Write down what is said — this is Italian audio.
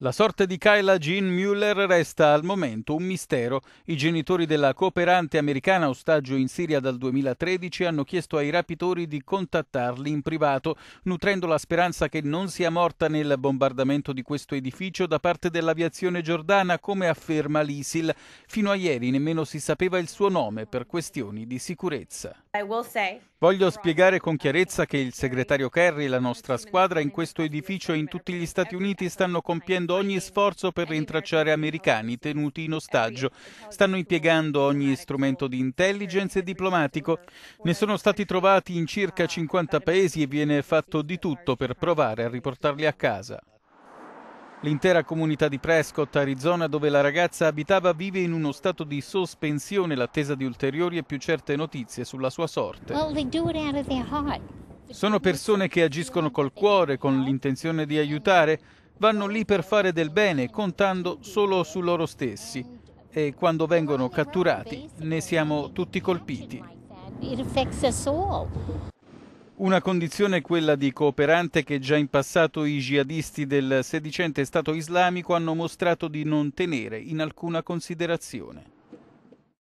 La sorte di Kyla Jean Mueller resta al momento un mistero. I genitori della cooperante americana ostaggio in Siria dal 2013 hanno chiesto ai rapitori di contattarli in privato, nutrendo la speranza che non sia morta nel bombardamento di questo edificio da parte dell'aviazione giordana, come afferma l'ISIL. Fino a ieri nemmeno si sapeva il suo nome per questioni di sicurezza. Voglio spiegare con chiarezza che il segretario Kerry e la nostra squadra in questo edificio e in tutti gli Stati Uniti stanno compiendo compiendo ogni sforzo per rintracciare americani tenuti in ostaggio. Stanno impiegando ogni strumento di intelligence e diplomatico. Ne sono stati trovati in circa 50 paesi e viene fatto di tutto per provare a riportarli a casa. L'intera comunità di Prescott, Arizona, dove la ragazza abitava, vive in uno stato di sospensione l'attesa di ulteriori e più certe notizie sulla sua sorte. Sono persone che agiscono col cuore, con l'intenzione di aiutare vanno lì per fare del bene, contando solo su loro stessi. E quando vengono catturati ne siamo tutti colpiti. Una condizione è quella di cooperante che già in passato i jihadisti del sedicente Stato islamico hanno mostrato di non tenere in alcuna considerazione.